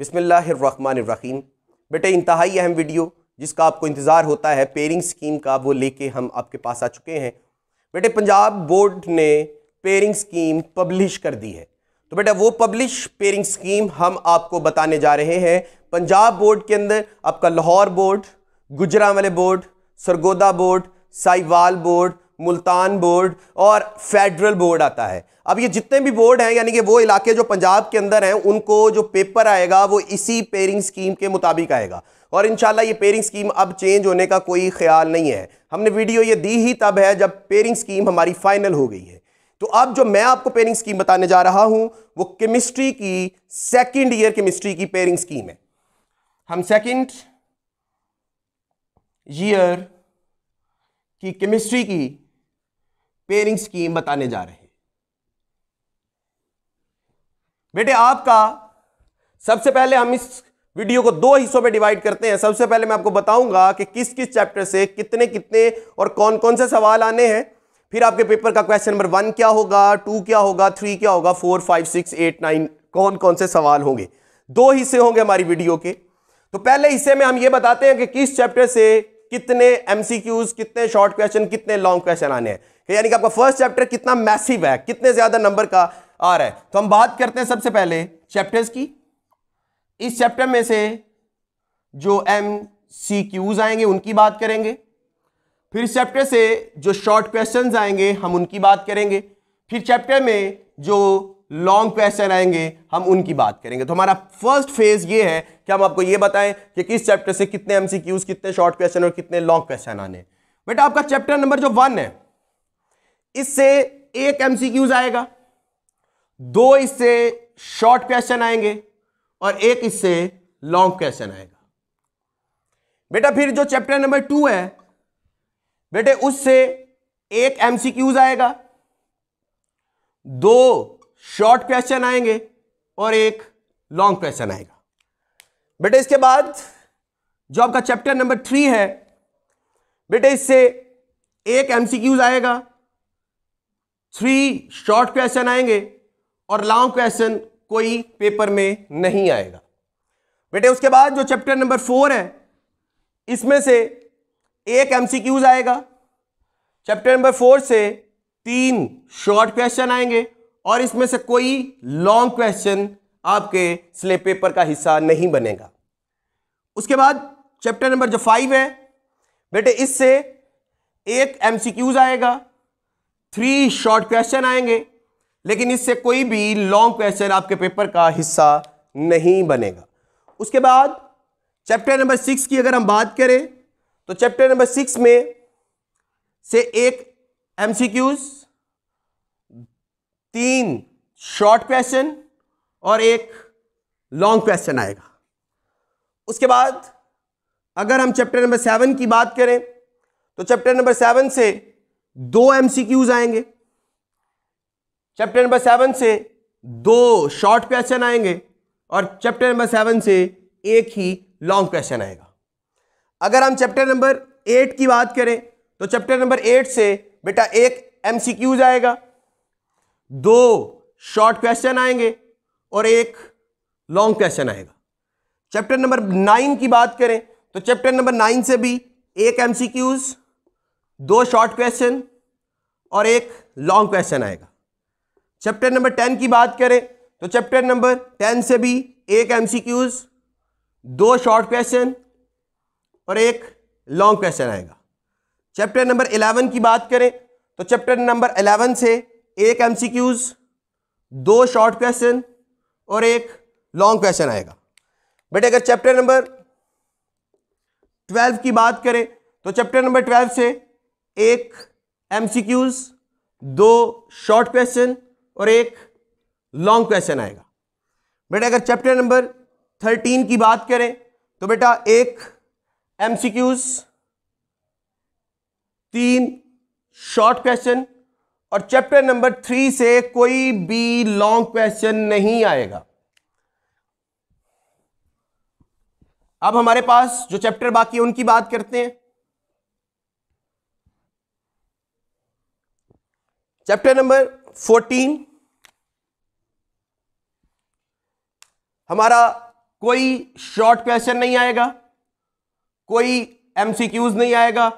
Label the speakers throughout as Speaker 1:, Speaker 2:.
Speaker 1: बिसमीम बेटे इंतहाई अहम वीडियो जिसका आपको इंतज़ार होता है पेयरिंग स्कीम का वो लेके हम आपके पास आ चुके हैं बेटे पंजाब बोर्ड ने पेयरिंग स्कीम पब्लिश कर दी है तो बेटा वो पब्लिश पेयरिंग स्कीम हम आपको बताने जा रहे हैं पंजाब बोर्ड के अंदर आपका Lahore board Gujranwala board Sargodha board Sahiwal board Multan board और फेडरल बोर्ड आता है अब ये जितने भी बोर्ड हैं यानी कि वो इलाके जो पंजाब के अंदर हैं उनको जो पेपर आएगा वो इसी पेयरिंग स्कीम के मुताबिक आएगा और इन ये पेयरिंग स्कीम अब चेंज होने का कोई ख्याल नहीं है हमने वीडियो ये दी ही तब है जब पेयरिंग स्कीम हमारी फाइनल हो गई है तो अब जो मैं आपको पेयरिंग स्कीम बताने जा रहा हूँ वो केमिस्ट्री की सेकेंड ईयर केमिस्ट्री की पेयरिंग स्कीम है हम सेकेंड ईयर की केमिस्ट्री की पेयरिंग स्कीम बताने जा रहे हैं बेटे आपका सबसे पहले हम इस वीडियो को दो हिस्सों में डिवाइड करते हैं सबसे पहले मैं आपको बताऊंगा कि किस किस चैप्टर से कितने कितने और कौन कौन से सवाल आने हैं फिर आपके पेपर का क्वेश्चन नंबर वन क्या होगा टू क्या होगा थ्री क्या होगा four five six eight nine कौन कौन से सवाल होंगे दो हिस्से होंगे हमारी वीडियो के तो पहले हिस्से में हम ये बताते हैं कि किस चैप्टर से कितने एमसीक्यूज कितने शॉर्ट क्वेश्चन कितने लॉन्ग क्वेश्चन आने हैं यानी कि आपका फर्स्ट चैप्टर कितना मैसिव है कितने ज्यादा नंबर का आ रहा है तो हम बात करते हैं सबसे पहले चैप्टर्स की इस चैप्टर में से जो एम सी क्यूज आएंगे उनकी बात करेंगे फिर इस चैप्टर से जो शॉर्ट क्वेश्चन आएंगे हम उनकी बात करेंगे फिर चैप्टर में जो लॉन्ग क्वेश्चन आएंगे हम उनकी बात करेंगे तो हमारा फर्स्ट फेज ये है कि हम आपको ये बताएं कि किस चैप्टर से कितने एमसीक्यूज कितने शॉर्ट क्वेश्चन और कितने लॉन्ग क्वेश्चन आने बेटा आपका चैप्टर नंबर जो वन है इससे एक एमसीक्यूज आएगा दो इससे शॉर्ट क्वेश्चन आएंगे और एक इससे लॉन्ग क्वेश्चन आएगा बेटा फिर जो चैप्टर नंबर टू है बेटे उससे एक एमसीक्यूज आएगा दो शॉर्ट क्वेश्चन आएंगे और एक लॉन्ग क्वेश्चन आएगा बेटे इसके बाद जो आपका चैप्टर नंबर थ्री है बेटे इससे एक एमसीक्यूज आएगा थ्री शॉर्ट क्वेश्चन आएंगे और लॉन्ग क्वेश्चन कोई पेपर में नहीं आएगा बेटे उसके बाद जो चैप्टर नंबर फोर है इसमें से एक एमसीक्यूज आएगा चैप्टर नंबर फोर से तीन शॉर्ट क्वेश्चन आएंगे और इसमें से कोई लॉन्ग क्वेश्चन आपके स्लेब पेपर का हिस्सा नहीं बनेगा उसके बाद चैप्टर नंबर जो फाइव है बेटे इससे एक एमसीक्यूज आएगा थ्री शॉर्ट क्वेश्चन आएंगे लेकिन इससे कोई भी लॉन्ग क्वेश्चन आपके पेपर का हिस्सा नहीं बनेगा उसके बाद चैप्टर नंबर सिक्स की अगर हम बात करें तो चैप्टर नंबर सिक्स में से एक एमसीक्यूज़ तीन शॉर्ट क्वेश्चन और एक लॉन्ग क्वेश्चन आएगा उसके बाद अगर हम चैप्टर नंबर सेवन की बात करें तो चैप्टर नंबर सेवन से दो एमसीक्यूज आएंगे चैप्टर नंबर सेवन से दो शॉर्ट क्वेश्चन आएंगे और चैप्टर नंबर सेवन से एक ही लॉन्ग क्वेश्चन आएगा अगर हम चैप्टर नंबर एट की बात करें तो चैप्टर नंबर एट से बेटा एक एमसीक्यूज आएगा दो शॉर्ट क्वेश्चन आएंगे और एक लॉन्ग क्वेश्चन आएगा चैप्टर नंबर नाइन की बात करें तो चैप्टर नंबर नाइन से भी एक एम दो शॉर्ट क्वेश्चन और एक लॉन्ग क्वेश्चन आएगा चैप्टर नंबर टेन की बात करें तो चैप्टर नंबर टेन से भी एक एम दो शॉर्ट क्वेश्चन और एक लॉन्ग क्वेश्चन आएगा चैप्टर नंबर इलेवन की बात करें तो चैप्टर नंबर इलेवन से एक एमसीक्यूज दो शॉर्ट क्वेश्चन और एक लॉन्ग क्वेश्चन आएगा बेटे अगर चैप्टर नंबर ट्वेल्व की बात करें तो चैप्टर नंबर ट्वेल्व से एक एमसीक्यूज दो शॉर्ट क्वेश्चन और एक लॉन्ग क्वेश्चन आएगा बेटा अगर चैप्टर नंबर थर्टीन की बात करें तो बेटा एक एमसीक्यूज तीन शॉर्ट क्वेश्चन और चैप्टर नंबर थ्री से कोई भी लॉन्ग क्वेश्चन नहीं आएगा अब हमारे पास जो चैप्टर बाकी है उनकी बात करते हैं चैप्टर नंबर फोर्टीन हमारा कोई शॉर्ट क्वेश्चन नहीं आएगा कोई एमसीक्यूज नहीं आएगा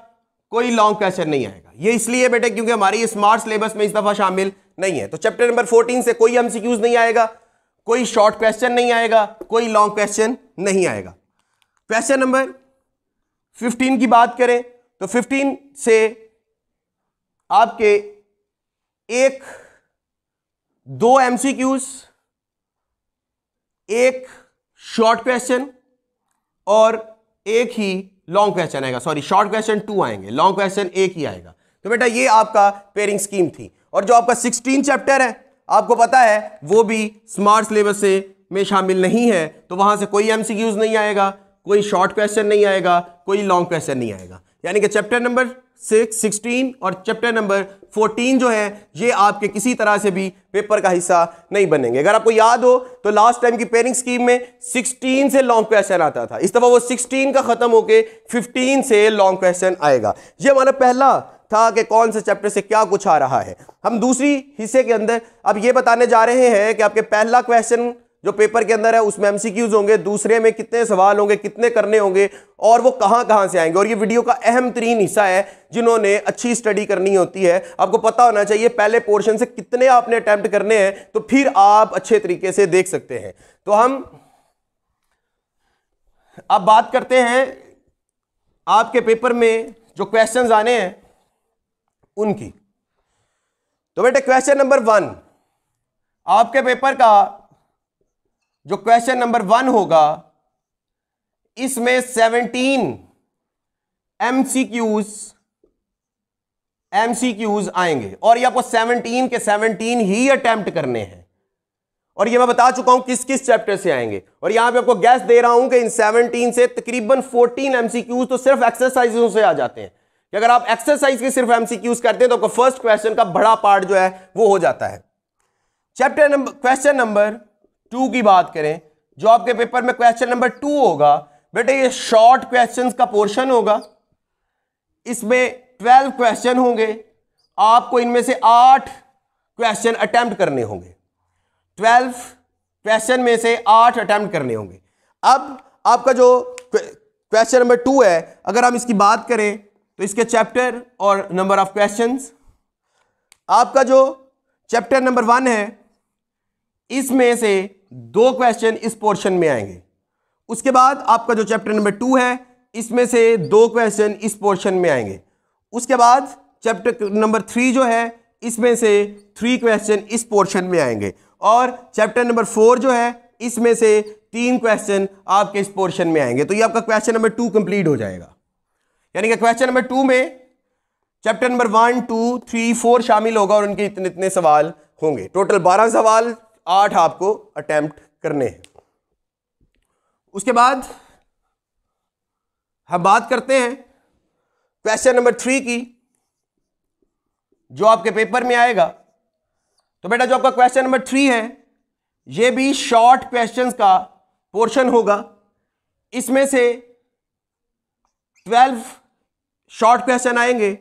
Speaker 1: कोई लॉन्ग क्वेश्चन नहीं आएगा ये इसलिए बेटे क्योंकि हमारी स्मार्ट सिलेबस में इस दफा शामिल नहीं है तो चैप्टर नंबर फोर्टीन से कोई एमसीक्यूज नहीं आएगा कोई शॉर्ट क्वेश्चन नहीं आएगा कोई लॉन्ग क्वेश्चन नहीं आएगा क्वेश्चन नंबर फिफ्टीन की बात करें तो फिफ्टीन से आपके एक दो एमसीक्यूज एक शॉर्ट क्वेश्चन और एक ही लॉन्ग क्वेश्चन आएगा सॉरी शॉर्ट क्वेश्चन टू आएंगे लॉन्ग क्वेश्चन एक ही आएगा तो बेटा ये आपका पेयरिंग स्कीम थी और जो आपका सिक्सटीन चैप्टर है आपको पता है वो भी स्मार्ट सिलेबस से में शामिल नहीं है तो वहां से कोई एमसीक्यूज नहीं आएगा कोई शॉर्ट क्वेश्चन नहीं आएगा कोई लॉन्ग क्वेश्चन नहीं आएगा यानी कि चैप्टर नंबर सिक्स सिक्सटीन और चैप्टर नंबर फोर्टीन जो है ये आपके किसी तरह से भी पेपर का हिस्सा नहीं बनेंगे अगर आपको याद हो तो लास्ट टाइम की पेरिंग स्कीम में सिक्सटीन से लॉन्ग क्वेश्चन आता था इस दफ़ा वो सिक्सटीन का ख़त्म होके फिफ्टीन से लॉन्ग क्वेश्चन आएगा ये हमारा पहला था कि कौन से चैप्टर से क्या कुछ आ रहा है हम दूसरी हिस्से के अंदर अब ये बताने जा रहे हैं कि आपके पहला क्वेश्चन जो पेपर के अंदर है उसमें एमसीक्यूज होंगे दूसरे में कितने सवाल होंगे कितने करने होंगे और वो कहां कहां से आएंगे और ये वीडियो का अहम तरीन हिस्सा है जिन्होंने अच्छी स्टडी करनी होती है आपको पता होना चाहिए पहले पोर्शन से कितने आपने अटैम्प्ट करने हैं तो फिर आप अच्छे तरीके से देख सकते हैं तो हम अब बात करते हैं आपके पेपर में जो क्वेश्चन आने हैं उनकी तो बेटे क्वेश्चन नंबर वन आपके पेपर का जो क्वेश्चन नंबर वन होगा इसमें सेवनटीन एमसीक्यूज एमसीक्यूज आएंगे और ये आपको सेवनटीन के सेवनटीन ही अटेम्प्ट करने हैं और ये मैं बता चुका हूं किस किस चैप्टर से आएंगे और यहां पे आपको गैस दे रहा हूं कि इन सेवनटीन से तकरीबन 14 एमसीक्यूज तो सिर्फ एक्सरसाइजों से आ जाते हैं कि अगर आप एक्सरसाइज के सिर्फ एमसीक्यूज करते हैं तो आपको फर्स्ट क्वेश्चन का बड़ा पार्ट जो है वो हो जाता है chapter number question number two की बात करें जो आपके पेपर में क्वेश्चन नंबर टू होगा बेटे ये शॉर्ट क्वेश्चंस का पोर्शन होगा इसमें ट्वेल्व क्वेश्चन होंगे आपको इनमें से आठ क्वेश्चन अटैम्प्ट करने होंगे ट्वेल्व क्वेश्चन में से आठ अटैम्प्ट करने होंगे अब आपका जो क्वेश्चन नंबर टू है अगर हम इसकी बात करें तो इसके चैप्टर और नंबर ऑफ क्वेश्चन आपका जो चैप्टर नंबर वन है इसमें से दो क्वेश्चन इस पोर्शन में आएंगे उसके बाद आपका जो चैप्टर नंबर टू है इसमें से दो क्वेश्चन इस पोर्शन में आएंगे उसके बाद चैप्टर नंबर थ्री जो है इसमें से थ्री क्वेश्चन इस पोर्शन में आएंगे और चैप्टर नंबर फोर जो है इसमें से तीन क्वेश्चन आपके इस पोर्शन में आएंगे तो ये आपका क्वेश्चन नंबर टू कंप्लीट हो जाएगा यानी कि क्वेश्चन नंबर टू में chapter number one two three four शामिल होगा और उनके इतने इतने सवाल होंगे टोटल बारह सवाल आठ आपको अटैम्प्ट करने हैं उसके बाद हम बात करते हैं क्वेश्चन नंबर थ्री की जो आपके पेपर में आएगा तो बेटा जो आपका क्वेश्चन नंबर थ्री है ये भी शॉर्ट क्वेश्चंस का पोर्शन होगा इसमें से ट्वेल्व शॉर्ट क्वेश्चन आएंगे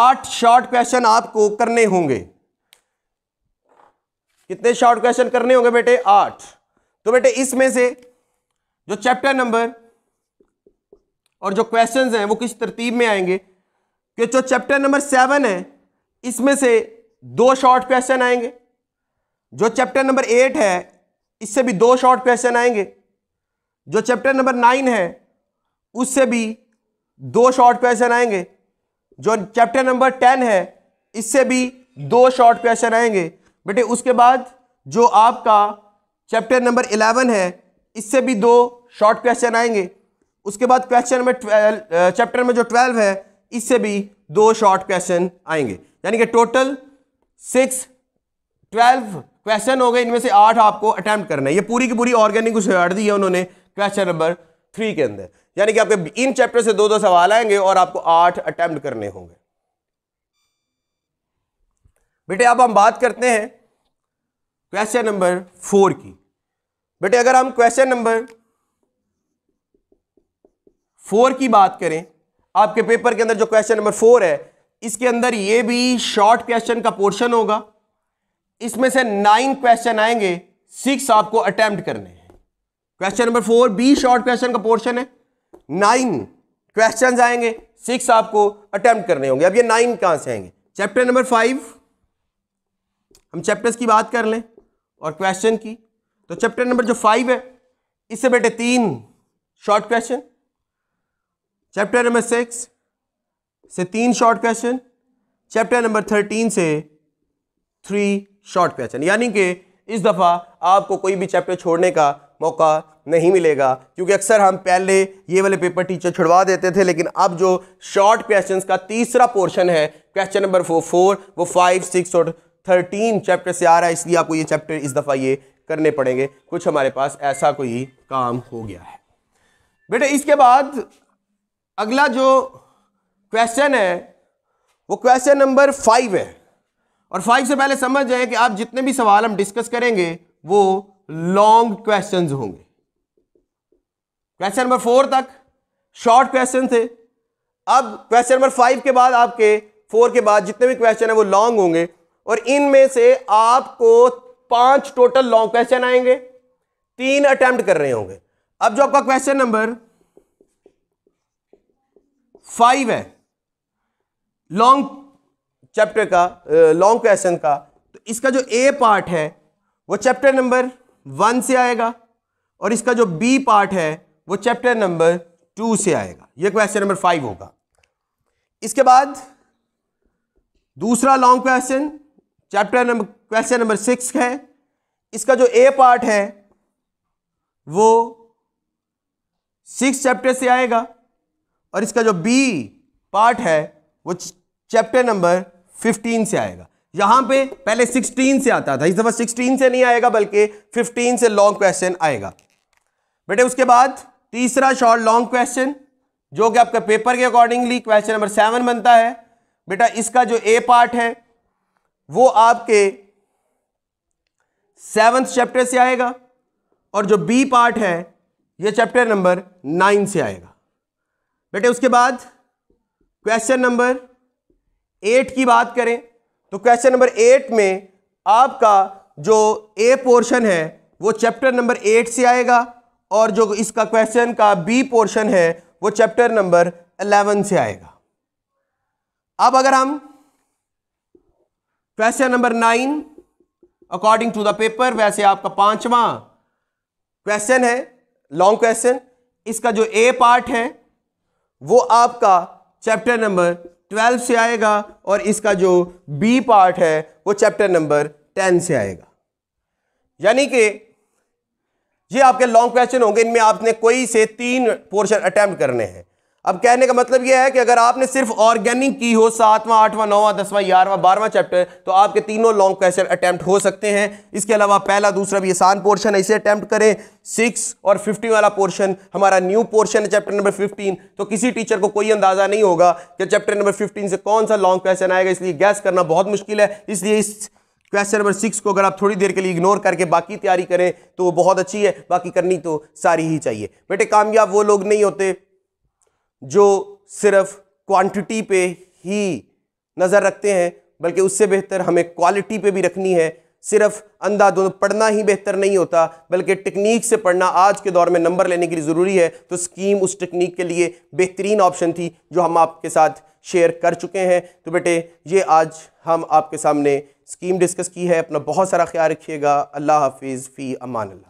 Speaker 1: आठ शॉर्ट क्वेश्चन आपको करने होंगे कितने शॉर्ट क्वेश्चन करने होंगे बेटे आठ तो बेटे इसमें से जो चैप्टर नंबर और जो क्वेश्चंस हैं वो किस तरतीब में आएंगे कि जो चैप्टर नंबर सेवन है इसमें से दो शॉर्ट क्वेश्चन आएंगे जो चैप्टर नंबर एट है इससे भी दो शॉर्ट क्वेश्चन आएंगे जो चैप्टर नंबर नाइन है उससे भी दो शॉर्ट क्वेश्चन आएंगे जो चैप्टर नंबर टेन है इससे भी दो शॉर्ट क्वेश्चन आएंगे बेटे उसके बाद जो आपका चैप्टर नंबर इलेवन है इससे भी दो शॉर्ट क्वेश्चन आएंगे उसके बाद क्वेश्चन नंबर चैप्टर में जो ट्वेल्व है इससे भी दो शॉर्ट क्वेश्चन आएंगे यानी कि टोटल सिक्स ट्वेल्व क्वेश्चन हो गए इनमें से आठ आपको अटैम्प्ट करना है ये पूरी की पूरी ऑर्गेनिक उसे हट दी है उन्होंने क्वेश्चन नंबर थ्री के अंदर यानी कि आपके इन चैप्टर से दो दो सवाल आएंगे और आपको आठ अटैम्प्ट करने होंगे बेटे अब हम बात करते हैं क्वेश्चन नंबर फोर की बेटे अगर हम क्वेश्चन नंबर फोर की बात करें आपके पेपर के अंदर जो क्वेश्चन नंबर फोर है इसके अंदर ये भी शॉर्ट क्वेश्चन का पोर्शन होगा इसमें से नाइन क्वेश्चन आएंगे सिक्स आपको अटेम्प्ट करने हैं question number four B short question का पोर्शन है नाइन क्वेश्चन आएंगे सिक्स आपको अटेम्प्ट करने होंगे अब ये नाइन कहां से आएंगे चैप्टर नंबर फाइव हम चैप्टर्स की बात कर लें और क्वेश्चन की तो चैप्टर नंबर जो फाइव है इससे बेटे तीन short question chapter number six से तीन short question chapter number thirteen से थ्री शॉर्ट क्वेश्चन यानी कि इस दफ़ा आपको कोई भी चैप्टर छोड़ने का मौका नहीं मिलेगा क्योंकि अक्सर हम पहले ये वाले पेपर टीचर छुड़वा देते थे लेकिन अब जो शॉर्ट क्वेश्चंस का तीसरा पोर्शन है क्वेश्चन नंबर फोर फोर वो फाइव सिक्स और थर्टीन चैप्टर से आ रहा है इसलिए आपको ये चैप्टर इस दफ़ा ये करने पड़ेंगे कुछ हमारे पास ऐसा कोई काम हो गया है बेटे इसके बाद अगला जो क्वेश्चन है वो क्वेश्चन नंबर फाइव है और फाइव से पहले समझ जाए कि आप जितने भी सवाल हम डिस्कस करेंगे वो लॉन्ग क्वेश्चन होंगे क्वेश्चन नंबर फोर तक शॉर्ट क्वेश्चन थे अब क्वेश्चन नंबर फाइव के बाद आपके फोर के बाद जितने भी क्वेश्चन है वो लॉन्ग होंगे और इनमें से आपको पांच टोटल लॉन्ग क्वेश्चन आएंगे तीन अटेम्प्ट कर रहे होंगे अब जो आपका क्वेश्चन नंबर फाइव है लॉन्ग चैप्टर का लॉन्ग क्वेश्चन का तो इसका जो ए पार्ट है वो चैप्टर नंबर वन से आएगा और इसका जो बी पार्ट है वो चैप्टर नंबर टू से आएगा ये क्वेश्चन नंबर फाइव होगा इसके बाद दूसरा long question chapter number question number six है इसका जो ए पार्ट है वो सिक्स चैप्टर से आएगा और इसका जो बी पार्ट है वो चैप्टर नंबर फिफ्टीन से आएगा यहां पे पहले सिक्सटीन से आता था इस दफ़ा सिक्सटीन से नहीं आएगा बल्कि फिफ्टीन से लॉन्ग क्वेश्चन आएगा बेटे उसके बाद तीसरा शॉर्ट लॉन्ग क्वेश्चन जो कि आपका पेपर के अकॉर्डिंगली क्वेश्चन नंबर सेवन बनता है बेटा इसका जो ए पार्ट है वो आपके सेवन्थ चैप्टर से आएगा और जो बी पार्ट है ये चैप्टर नंबर नाइन से आएगा बेटे उसके बाद क्वेश्चन नंबर एट की बात करें तो क्वेश्चन नंबर एट में आपका जो ए पोर्शन है वो चैप्टर नंबर एट से आएगा और जो इसका क्वेश्चन का बी पोर्शन है वो चैप्टर नंबर अलेवन से आएगा अब अगर हम question number nine according to the paper वैसे आपका पांचवा क्वेश्चन है लॉन्ग क्वेश्चन इसका जो ए पार्ट है वो आपका चैप्टर नंबर ट्वेल्व से आएगा और इसका जो बी पार्ट है वो चैप्टर नंबर टेन से आएगा यानी कि ये आपके लॉन्ग क्वेश्चन होंगे इनमें आपने कोई से तीन पोर्शन अटैम्प्ट करने हैं अब कहने का मतलब यह है कि अगर आपने सिर्फ ऑर्गेनिक की हो सातवां आठवां नौवां दसवां ग्यारहवां बारहवां चैप्टर तो आपके तीनों लॉन्ग क्वेश्चन अटैम्प्ट हो सकते हैं इसके अलावा पहला दूसरा भी आसान पोर्शन है इसे अटैम्प्ट करें सिक्स और फिफ्टीन वाला पोर्शन हमारा न्यू पोर्शन है चैप्टर नंबर फिफ्टीन तो किसी टीचर को कोई अंदाजा नहीं होगा कि चैप्टर नंबर फिफ्टीन से कौन सा लॉन्ग क्वेश्चन आएगा इसलिए गैस करना बहुत मुश्किल है इसलिए इस क्वेश्चन नंबर सिक्स को अगर आप थोड़ी देर के लिए इग्नोर करके बाकी तैयारी करें तो वो बहुत अच्छी है बाकी करनी तो सारी ही चाहिए बेटे कामयाब वो लोग नहीं होते जो सिर्फ क्वांटिटी पे ही नज़र रखते हैं बल्कि उससे बेहतर हमें क्वालिटी पे भी रखनी है सिर्फ अंधाधुंध पढ़ना ही बेहतर नहीं होता बल्कि टेक्निक से पढ़ना आज के दौर में नंबर लेने के लिए ज़रूरी है तो स्कीम उस टेक्निक के लिए बेहतरीन ऑप्शन थी जो हम आपके साथ शेयर कर चुके हैं तो बेटे ये आज हम आपके सामने स्कीम डिस्कस की है अपना बहुत सारा ख्याल रखिएगा अल्लाह हाफिज़ फ़ी अमान अल्ला